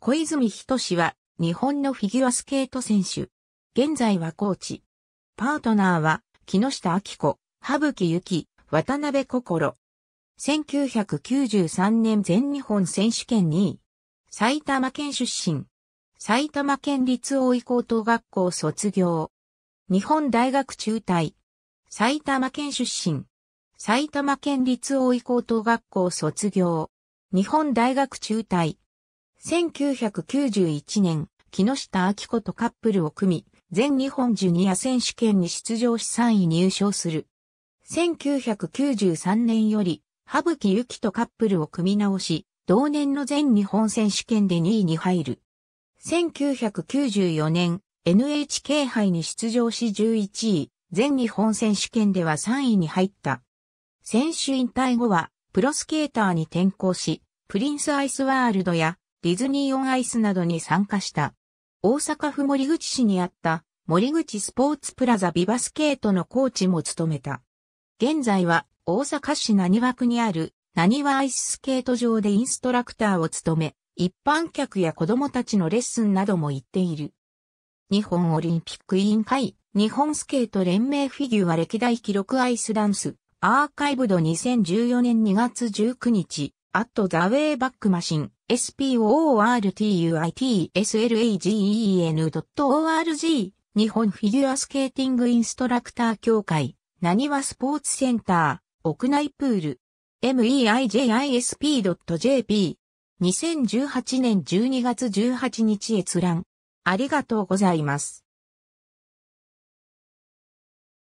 小泉仁は日本のフィギュアスケート選手。現在はコーチ。パートナーは木下明子、羽吹雪、渡辺心。1993年全日本選手権2位。埼玉県出身。埼玉県立大井高等学校卒業。日本大学中退。埼玉県出身。埼玉県立大井高等学校卒業。日本大学中退。1991年、木下明子とカップルを組み、全日本ジュニア選手権に出場し3位入賞する。1993年より、羽吹ゆきとカップルを組み直し、同年の全日本選手権で2位に入る。1994年、NHK 杯に出場し11位、全日本選手権では3位に入った。選手引退後は、プロスケーターに転向し、プリンスアイスワールドやディズニーオンアイスなどに参加した。大阪府森口市にあった森口スポーツプラザビバスケートのコーチも務めた。現在は大阪市何和区にある何和アイススケート場でインストラクターを務め、一般客や子供たちのレッスンなども行っている。日本オリンピック委員会、日本スケート連盟フィギュア歴代記録アイスダンス、アーカイブド2014年2月19日、アットザウェイバックマシン。sportuitslagen.org 日本フィギュアスケーティングインストラクター協会なにわスポーツセンター屋内プール meijisp.jp 2018年12月18日閲覧ありがとうございます。